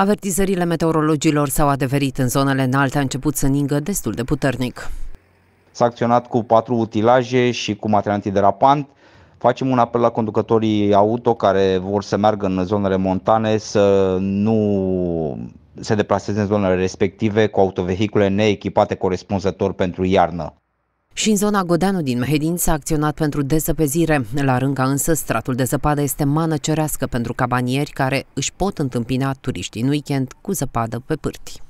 Avertizările meteorologilor s-au adeverit în zonele înalte, a început să ningă destul de puternic. S-a acționat cu patru utilaje și cu material antiderapant. Facem un apel la conducătorii auto care vor să meargă în zonele montane să nu se deplaseze în zonele respective cu autovehicule neechipate corespunzător pentru iarnă. Și în zona Godeanu din Mehedin s-a acționat pentru dezăpezire. La rânca însă, stratul de zăpadă este mană cerească pentru cabanieri care își pot întâmpina turiștii în weekend cu zăpadă pe pârtii.